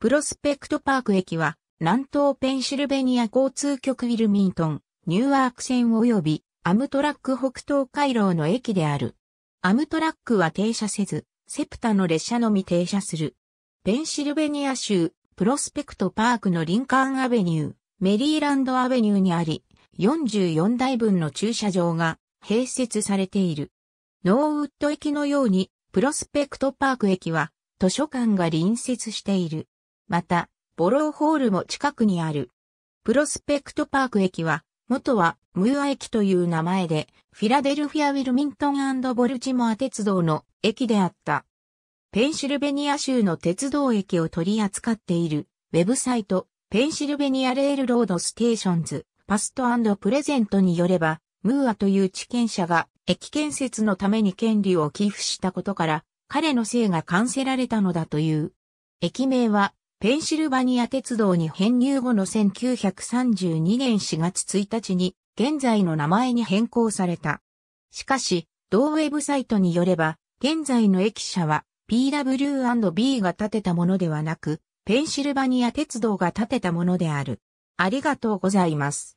プロスペクトパーク駅は、南東ペンシルベニア交通局ウィルミントン、ニューアーク線及び、アムトラック北東回廊の駅である。アムトラックは停車せず、セプタの列車のみ停車する。ペンシルベニア州、プロスペクトパークのリンカーンアベニュー、メリーランドアベニューにあり、44台分の駐車場が併設されている。ノーウッド駅のように、プロスペクトパーク駅は、図書館が隣接している。また、ボローホールも近くにある。プロスペクトパーク駅は、元はムーア駅という名前で、フィラデルフィア・ウィルミントンボルチモア鉄道の駅であった。ペンシルベニア州の鉄道駅を取り扱っている、ウェブサイト、ペンシルベニアレールロードステーションズ、パストプレゼントによれば、ムーアという地権者が駅建設のために権利を寄付したことから、彼の姓が完成られたのだという。駅名はペンシルバニア鉄道に編入後の1932年4月1日に現在の名前に変更された。しかし、同ウェブサイトによれば、現在の駅舎は PW&B が建てたものではなく、ペンシルバニア鉄道が建てたものである。ありがとうございます。